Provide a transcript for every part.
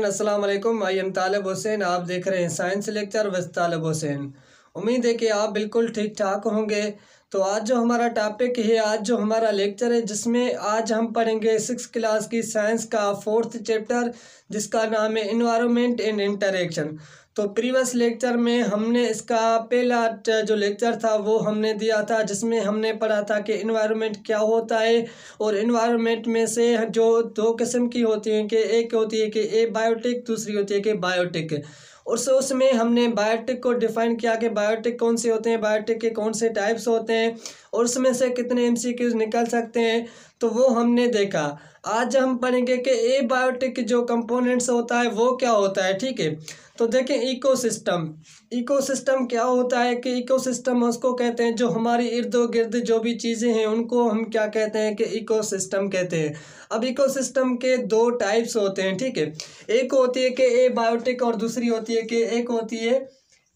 student अस्सलाम वालेकुम I am तालब Hussain आप देख रहे हैं science lecture with Talib Hussain उम्मीद है कि आप बिल्कुल ठीक ठाक होंगे तो आज जो हमारा टॉपिक है आज जो हमारा लेक्चर है जिसमें आज हम पढ़ेंगे सिक्स क्लास की साइंस का फोर्थ चैप्टर जिसका नाम है इन्वायरमेंट एंड इंटरेक्शन तो प्रीवियस लेक्चर में हमने इसका पहला जो लेक्चर था वो हमने दिया था जिसमें हमने पढ़ा था कि इन्वायरमेंट क्या होता है और इन्वायरमेंट में से जो दो किस्म की होती हैं कि एक होती है कि ए बायोटिक दूसरी होती है कि बायोटिक और सो उसमें हमने बायोटिक को डिफाइन किया कि बायोटिक कौन से होते हैं बायोटिक के कौन से टाइप्स होते हैं और उसमें से कितने एम निकल सकते हैं तो वो हमने देखा आज हम पढ़ेंगे कि ए बायोटिक जो कंपोनेंट्स होता है वो क्या होता है ठीक है तो देखें इकोसिस्टम इकोसिस्टम क्या होता है कि इकोसिस्टम उसको कहते हैं जो हमारे इर्द गिर्द जो भी चीज़ें हैं उनको हम क्या कहते हैं कि इकोसिस्टम कहते हैं अब इकोसिस्टम के दो टाइप्स होते हैं ठीक है एक होती है कि ए बायोटिक और दूसरी होती है कि एक होती है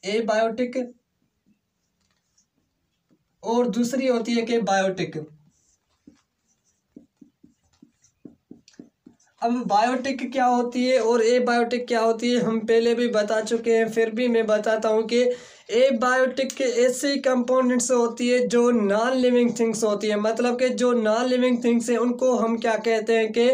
ए बायोटिक और दूसरी होती है कि बायोटिक अब बायोटिक क्या होती है और ए बायोटिक क्या होती है हम पहले भी बता चुके हैं फिर भी मैं बताता हूँ कि ए बायोटिक के ऐसे कंपोनेंट्स होती है जो नॉन लिविंग थिंग्स होती है मतलब कि जो नॉन लिविंग थिंग्स हैं उनको हम क्या कहते हैं कि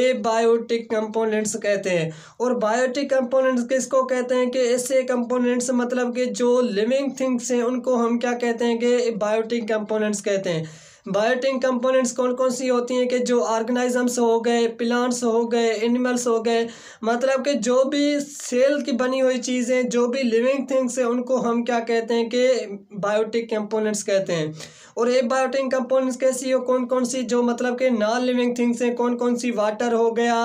ए बायोटिक कंपोनेंट्स कहते हैं और बायोटिक कंपोनेंट्स किसको कहते हैं कि ऐसे कंपोनेंट्स मतलब कि जो लिविंग थिंग्स हैं उनको हम क्या कहते हैं कि बायोटिक कंपोनेंट्स कहते हैं बायोटिक कंपोनेंट्स कौन कौन सी होती हैं कि जो ऑर्गेनाइजम्स हो गए प्लांट्स हो गए एनिमल्स हो गए मतलब कि जो भी सेल की बनी हुई चीज़ें जो भी लिविंग थिंग्स हैं उनको हम क्या कहते हैं कि बायोटिक कंपोनेंट्स कहते हैं और ए बायोटिक कंपोनेंट्स कैसी हो कौन कौन सी जो मतलब कि नॉन लिविंग थिंग्स हैं कौन कौन सी वाटर हो गया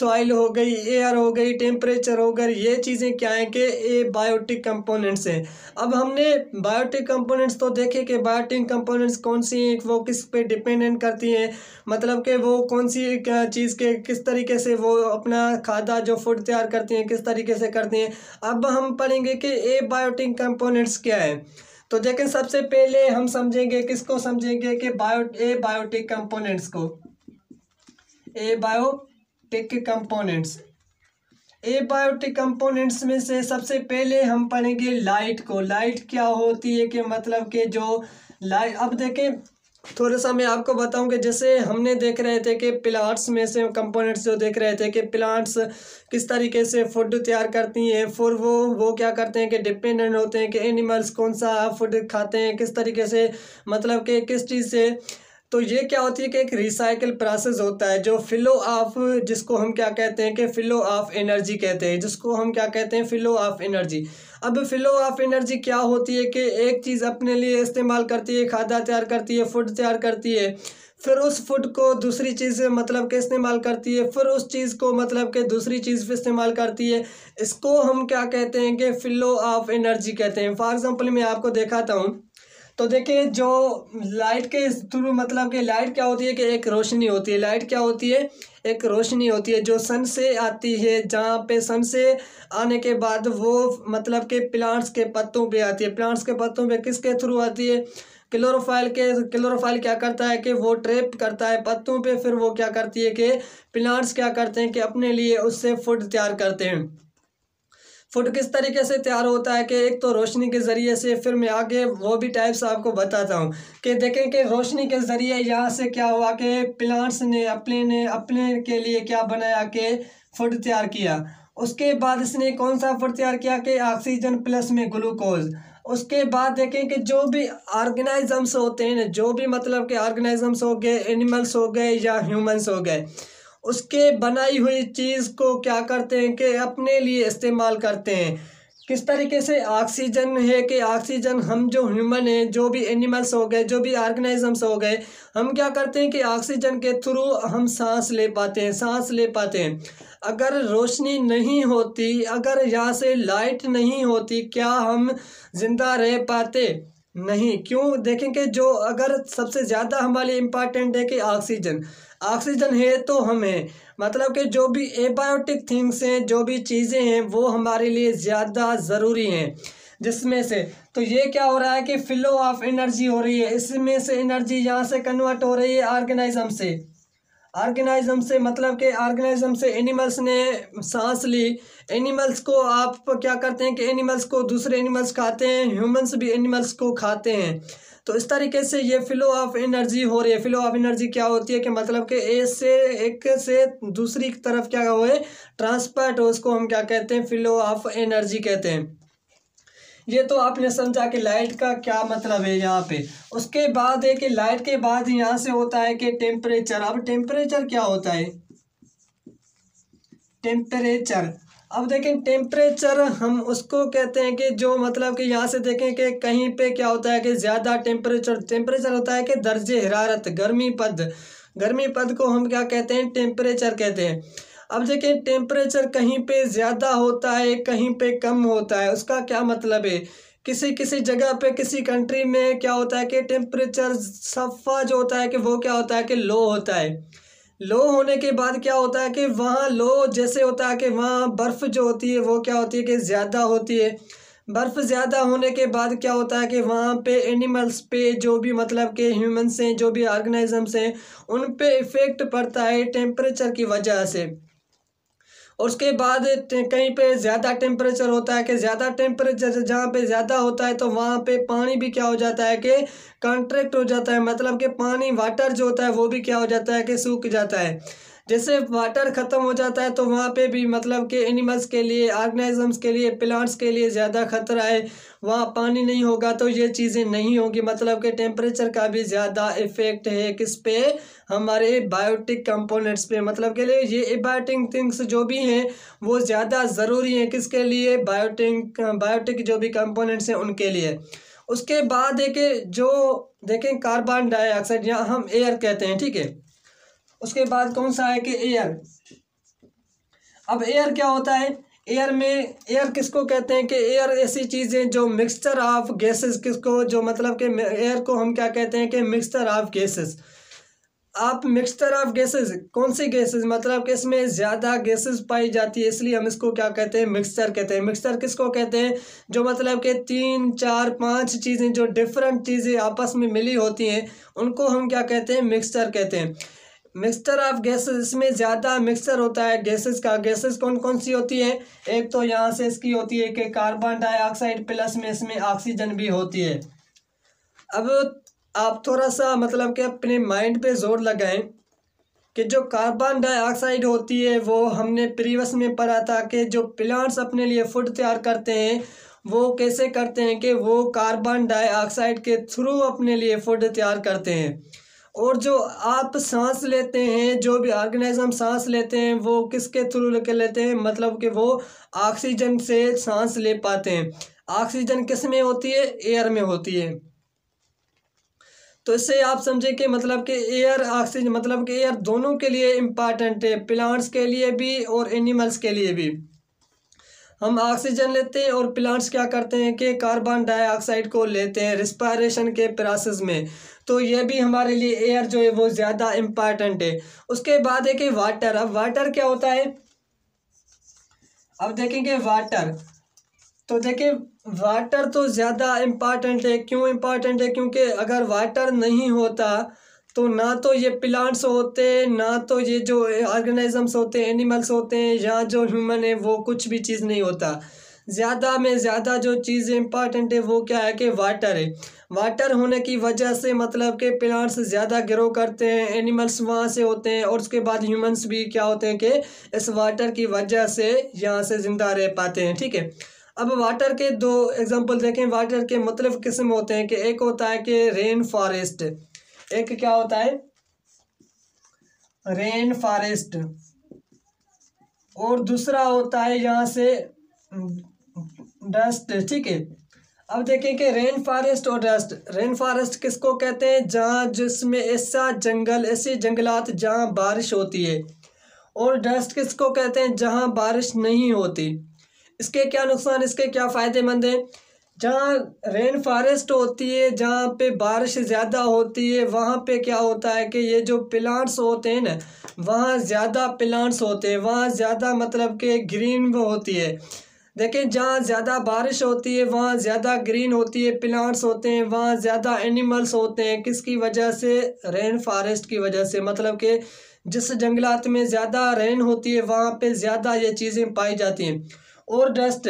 सॉइल हो गई एयर हो गई टेम्परेचर हो गई ये चीज़ें क्या हैं कि ए बायोटिक कंपोनेंट्स हैं अब हमने बायोटिक कंपोनेंट्स तो देखे कि बायोटिक कंपोनेंट्स कौन सी हैं वो किस पे डिपेंडेंट करती हैं मतलब कि वो कौन सी चीज़ के किस तरीके से वो अपना खादा जो फूड तैयार करती हैं किस तरीके से करती हैं अब हम पढ़ेंगे कि ए बायोटिक कंपोनेंट्स क्या है तो लेकिन सबसे पहले हम समझेंगे किसको समझेंगे कि बायो ए बायोटिक कंपोनेंट्स को abiotic components abiotic components में से सबसे पहले हम पढ़ेंगे लाइट को लाइट क्या होती है कि मतलब के जो लाइट अब देखें थोड़ा तो सा मैं आपको बताऊं कि जैसे हमने देख रहे थे कि प्लांट्स में से कंपोनेंट्स जो देख रहे थे कि प्लांट्स किस तरीके से फूड तैयार करती हैं फिर वो वो क्या करते हैं कि डिपेंडेंट होते हैं कि एनिमल्स कौन सा फूड खाते हैं किस तरीके से मतलब कि किस चीज़ से तो ये क्या होती है कि एक रिसाइकिल प्रोसेस होता है जो फिलो ऑफ जिसको हम क्या कहते हैं कि फिलो ऑफ एनर्जी कहते हैं जिसको हम क्या कहते हैं फिलो ऑफ एनर्जी अब फिलो ऑफ एनर्जी क्या होती है कि एक चीज़ अपने लिए इस्तेमाल करती है खादा तैयार करती है फूड तैयार करती है फिर उस फूड को दूसरी चीज़ मतलब के इस्तेमाल करती है फिर उस चीज़ को मतलब के दूसरी चीज़ पर इस्तेमाल करती है इसको हम क्या कहते हैं कि फिलो ऑफ एनर्जी कहते हैं फॉर एग्ज़ाम्पल मैं आपको देखाता हूँ तो देखिए जो लाइट के थ्रू मतलब कि लाइट क्या होती है कि एक रोशनी होती है लाइट क्या होती है एक रोशनी होती है जो सन से आती है जहाँ पे सन से आने के बाद वो मतलब के प्लांट्स के पत्तों पे आती है प्लांट्स के पत्तों पे किसके थ्रू आती है क्लोरोफाइल के क्लोरोफाइल क्या करता है कि वो ट्रेप करता है पत्तों पे फिर वो क्या करती है कि प्लांट्स क्या करते हैं कि अपने लिए उससे फूड तैयार करते हैं फुट किस तरीके से तैयार होता है कि एक तो रोशनी के ज़रिए से फिर मैं आगे वो भी टाइप्स आपको बताता हूँ कि देखें कि रोशनी के ज़रिए यहाँ से क्या हुआ कि प्लांट्स ने अपने ने अपने के लिए क्या बनाया कि फुट तैयार किया उसके बाद इसने कौन सा फुट तैयार किया कि ऑक्सीजन प्लस में ग्लूकोज उसके बाद देखें कि जो भी ऑर्गेनाइजम्स होते हैं जो भी मतलब के ऑर्गेनाइजम्स हो गए एनिमल्स हो गए या ह्यूमन्स हो गए उसके बनाई हुई चीज़ को क्या करते हैं कि अपने लिए इस्तेमाल करते हैं किस तरीके से ऑक्सीजन है कि ऑक्सीजन हम जो ह्यूमन हैं जो भी एनिमल्स हो गए जो भी ऑर्गेनाइजम्स हो गए हम क्या करते हैं कि ऑक्सीजन के थ्रू हम सांस ले पाते हैं सांस ले पाते हैं अगर रोशनी नहीं होती अगर यहाँ से लाइट नहीं होती क्या हम ज़िंदा रह पाते नहीं क्यों देखें कि जो अगर सबसे ज़्यादा हमारे लिए इम्पॉर्टेंट है कि ऑक्सीजन ऑक्सीजन है तो हम हैं मतलब कि जो भी एबायोटिक थिंग्स हैं जो भी चीज़ें हैं वो हमारे लिए ज़्यादा ज़रूरी हैं जिसमें से तो ये क्या हो रहा है कि फ़्लो ऑफ एनर्जी हो रही है इसमें से एनर्जी यहाँ से कन्वर्ट हो रही है ऑर्गेनाइजम से ऑर्गेनाइजम से मतलब कि ऑर्गेनाइजम से एनिमल्स ने सांस ली एनिमल्स को आप क्या करते हैं कि एनिमल्स को दूसरे एनिमल्स खाते हैं ह्यूमंस भी एनिमल्स को खाते हैं तो इस तरीके से ये फ़्लो ऑफ एनर्जी हो रही है फ़्लो ऑफ एनर्जी क्या होती है कि मतलब कि ए से एक से दूसरी तरफ क्या हुए ट्रांसपर्ट हो उसको हम क्या कहते हैं फ़्लो ऑफ एनर्जी कहते हैं ये तो आपने समझा कि लाइट का क्या मतलब है यहाँ पे उसके बाद है कि लाइट के बाद यहाँ से होता है कि टेम्परेचर अब टेम्परेचर क्या होता है टेम्परेचर अब देखें टेम्परेचर हम उसको कहते हैं कि जो मतलब कि यहाँ से देखें कि कहीं पे क्या होता है कि ज़्यादा टेम्परेचर टेम्परेचर होता है कि दर्जे हरारत गर्मी पद गर्मी पद को हम क्या कहते हैं टेम्परेचर कहते हैं अब देखें टेम्परेचर कहीं पे ज़्यादा होता है कहीं पे कम होता है उसका क्या मतलब है किसी किसी जगह पे किसी कंट्री में क्या होता है कि टेम्परेचर सफ़ा जो होता है कि वो क्या होता है कि लो होता है लो होने के बाद क्या होता है कि वहाँ लो जैसे होता है कि वहाँ बर्फ़ जो होती है वो क्या होती है कि ज़्यादा होती है बर्फ़ ज़्यादा होने के बाद क्या होता है कि वहाँ पे एनिमल्स पे जो भी मतलब के ह्यूमंस हैं जो भी ऑर्गेनिजम्स हैं उन पे इफ़ेक्ट पड़ता है टेम्परेचर की वजह से और उसके बाद कहीं पे ज़्यादा टेम्परेचर होता है कि ज़्यादा टेम्परेचर जहाँ पे ज़्यादा होता है तो वहाँ पे पानी भी क्या हो जाता है कि कॉन्ट्रैक्ट हो जाता है मतलब कि पानी वाटर जो होता है वो भी क्या हो जाता है कि सूख जाता है जैसे वाटर ख़त्म हो जाता है तो वहाँ पे भी मतलब कि एनिमल्स के लिए ऑर्गेनाइजम्स के लिए प्लांट्स के लिए ज़्यादा ख़तरा है वहाँ पानी नहीं होगा तो ये चीज़ें नहीं होंगी मतलब कि टेम्परेचर का भी ज़्यादा इफ़ेक्ट है किस पे हमारे बायोटिक कंपोनेंट्स पे मतलब के लिए ये एबायोटिक थिंग्स जो भी हैं वो ज़्यादा ज़रूरी हैं किसके लिए बायोटिक बायोटिक जो भी कंपोनेंट्स हैं उनके लिए उसके बाद देखें जो देखें कार्बन डाइऑक्साइड या हम एयर कहते हैं ठीक है उसके बाद कौन सा है कि एयर अब एयर क्या होता है एयर में एयर किसको कहते हैं कि एयर ऐसी चीज़ें जो मिक्सचर ऑफ गैसेस किसको जो मतलब कि एयर को हम क्या कहते हैं कि मिक्सचर ऑफ गैसेस आप मिक्सचर ऑफ गैसेस कौन सी गैसेस मतलब कि इसमें ज़्यादा गैसेस पाई जाती है इसलिए हम इसको क्या कहते हैं मिक्सचर कहते हैं मिक्सचर किसको कहते हैं जो मतलब कि तीन चार पाँच चीज़ें जो डिफरेंट चीज़ें आपस में मिली होती हैं उनको हम क्या कहते हैं मिक्सचर कहते हैं मिक्सचर ऑफ गैसेस इसमें ज़्यादा मिक्सचर होता है गैसेस का गैसेस कौन कौन सी होती है एक तो यहाँ से इसकी होती है कि कार्बन डाइऑक्साइड प्लस में इसमें ऑक्सीजन भी होती है अब आप थोड़ा सा मतलब कि अपने माइंड पे जोर लगाएं कि जो कार्बन डाइऑक्साइड होती है वो हमने प्रीवियस में पढ़ा था कि जो प्लांट्स अपने लिए फूड तैयार करते हैं वो कैसे करते हैं कि वो कार्बन डाइऑक्साइड के थ्रू अपने लिए फूड तैयार करते हैं और जो आप सांस लेते हैं जो भी ऑर्गेनिज्म सांस लेते हैं वो किसके थ्रू लेके लेते हैं मतलब कि वो ऑक्सीजन से सांस ले पाते हैं ऑक्सीजन किस में होती है एयर में होती है तो इससे आप समझे कि मतलब कि एयर ऑक्सीजन मतलब कि एयर दोनों के लिए इम्पॉर्टेंट है प्लांट्स के लिए भी और एनिमल्स के लिए भी हम ऑक्सीजन लेते हैं और प्लांट्स क्या करते हैं कि कार्बन डाइऑक्साइड को लेते हैं रिस्पायरेशन के प्रोसेस में तो ये भी हमारे लिए एयर जो है वो ज़्यादा इम्पॉर्टेंट है उसके बाद है कि वाटर अब वाटर क्या होता है अब देखेंगे वाटर तो देखिए वाटर तो ज़्यादा इम्पॉर्टेंट है क्यों इम्पॉर्टेंट है क्योंकि अगर वाटर नहीं होता तो ना तो ये प्लांट्स होते ना तो ये जो ऑर्गेनिजम्स होते हैं एनिमल्स होते हैं या जो ह्यूमन है वो कुछ भी चीज़ नहीं होता ज़्यादा में ज़्यादा जो चीज़ इम्पॉर्टेंट है वो क्या है कि वाटर है वाटर होने की वजह से मतलब के प्लांट्स ज़्यादा ग्रो करते हैं एनिमल्स वहाँ से होते हैं और उसके बाद ह्यूमंस भी क्या होते हैं कि इस वाटर की वजह से यहाँ से ज़िंदा रह पाते हैं ठीक है अब वाटर के दो एग्ज़ाम्पल देखें वाटर के मतलब किस्म होते हैं कि एक होता है कि रेन फॉरेस्ट एक क्या होता है रेन फॉरेस्ट और दूसरा होता है यहाँ से डस्ट ठीक है अब देखें कि रेन फॉरेस्ट और डस्ट रेन फॉरेस्ट किसको कहते हैं जहाँ जिसमें ऐसा जंगल ऐसे जंगलात जहाँ बारिश होती है और डस्ट किसको कहते हैं जहाँ बारिश नहीं होती इसके क्या नुकसान इसके क्या फ़ायदेमंद हैं जहाँ रेन फॉरेस्ट होती है जहाँ पे बारिश ज़्यादा होती है वहाँ पे क्या होता है कि ये जो प्लांट्स होते हैं ना वहाँ ज़्यादा प्लांट्स होते हैं वहाँ ज़्यादा मतलब के ग्रीन होती है देखें जहाँ ज़्यादा बारिश होती है वहाँ ज़्यादा ग्रीन होती है प्लांट्स होते हैं वहाँ ज़्यादा एनिमल्स होते हैं किसकी वजह से रेन फॉरेस्ट की वजह से मतलब कि जिस जंगलात में ज़्यादा रेन होती है वहाँ पे ज़्यादा ये चीज़ें पाई जाती हैं और डस्ट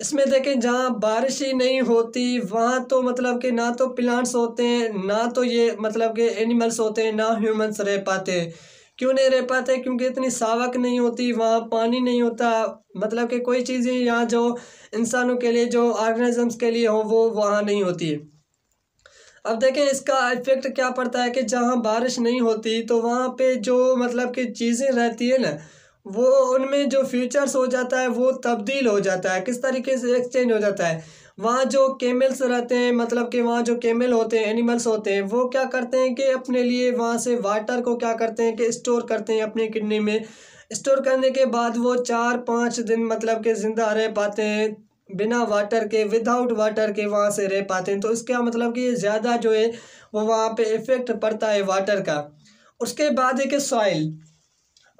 इसमें देखें जहाँ बारिश ही नहीं होती वहाँ तो मतलब कि ना तो प्लांट्स होते हैं ना तो ये मतलब कि एनिमल्स होते हैं ना ह्यूमंस रह पाते क्यों नहीं रह पाते क्योंकि इतनी सावक नहीं होती वहाँ पानी नहीं होता मतलब कि कोई चीज़ें यहाँ जो इंसानों के लिए जो ऑर्गेनिजम्स के लिए हो वो वहाँ नहीं होती अब देखें इसका इफ़ेक्ट क्या पड़ता है कि जहाँ बारिश नहीं होती तो वहाँ पे जो मतलब कि चीज़ें रहती है ना वो उनमें जो फ्यूचर्स हो जाता है वो तब्दील हो जाता है किस तरीके से एक्सचेंज हो जाता है वहाँ जो केमल्स रहते हैं मतलब कि वहाँ जो केमल होते हैं एनिमल्स होते हैं वो क्या करते हैं कि अपने लिए वहाँ से वाटर को क्या करते हैं कि स्टोर करते हैं अपनी किडनी में स्टोर करने के बाद वो चार पाँच दिन मतलब कि ज़िंदा रह पाते हैं बिना वाटर के विदाउट वाटर के वहाँ से रह पाते हैं तो इसका मतलब कि ज़्यादा जो है वो वहाँ पर इफ़ेक्ट पड़ता है वाटर का उसके बाद एक सॉइल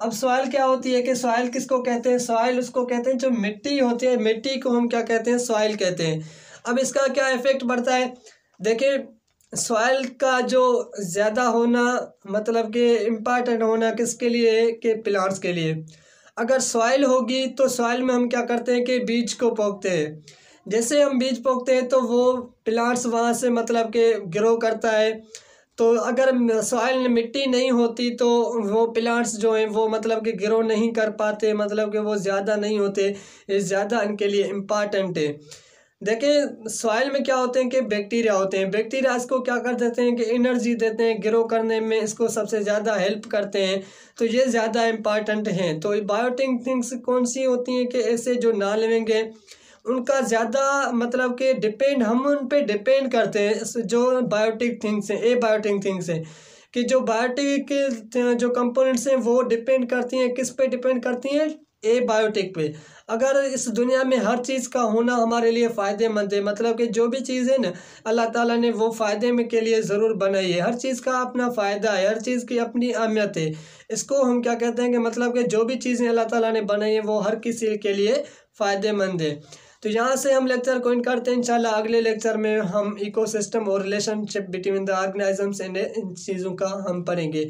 अब सॉइल क्या होती है कि सॉइल किसको कहते हैं सॉइल उसको कहते हैं जो मिट्टी होती है मिट्टी को हम क्या कहते हैं सॉइल कहते हैं अब इसका क्या इफ़ेक्ट पड़ता है देखिए सॉइल का जो ज़्यादा होना मतलब कि इम्पॉर्टेंट होना किसके लिए है कि प्लांट्स के लिए अगर सॉइल होगी तो सॉइल में हम क्या करते हैं कि बीज को पोखते हैं जैसे हम बीज पोखते हैं तो वो प्लांट्स वहाँ से मतलब के ग्रो करता है तो अगर सॉइल मिट्टी नहीं होती तो वो प्लांट्स जो हैं वो मतलब कि ग्रो नहीं कर पाते मतलब कि वो ज़्यादा नहीं होते ये ज़्यादा इनके लिए इम्पॉर्टेंट है देखें सॉइल में क्या होते हैं कि बैक्टीरिया होते हैं बैक्टीरिया इसको क्या कर देते हैं कि एनर्जी देते हैं ग्रो करने में इसको सबसे ज़्यादा हेल्प करते हैं तो ये ज़्यादा इम्पॉर्टेंट हैं तो बायोटिक थिंग्स कौन सी होती हैं कि ऐसे जो नाल उनका ज़्यादा मतलब कि डिपेंड हम उन पर डिपेंड करते हैं जो बायोटिक थिंग्स हैं ए बायोटिक थिंग्स हैं कि जो बायोटिक के जो कंपोनेंट्स हैं वो डिपेंड करती हैं किस पे डिपेंड करती हैं ए बायोटिक पे अगर इस दुनिया में हर चीज़ का होना हमारे लिए फ़ायदेमंद है मतलब कि जो भी चीज़ है ना अल्लाह ताला ने वो फ़ायदे में के लिए ज़रूर बनाई है हर चीज़ का अपना फ़ायदा है हर चीज़ की अपनी अहमियत है इसको हम क्या कहते हैं कि मतलब कि जो भी चीज़ें अल्लाह ताला ने बनाई है वो हर किसी के लिए फ़ायदेमंद है तो यहाँ से हम लेक्चर को इन करते हैं इंशाल्लाह अगले लेक्चर में हम इकोसिस्टम और रिलेशनशिप बिटवीन द ऑर्गेनाइजम्स इन चीज़ों का हम पढ़ेंगे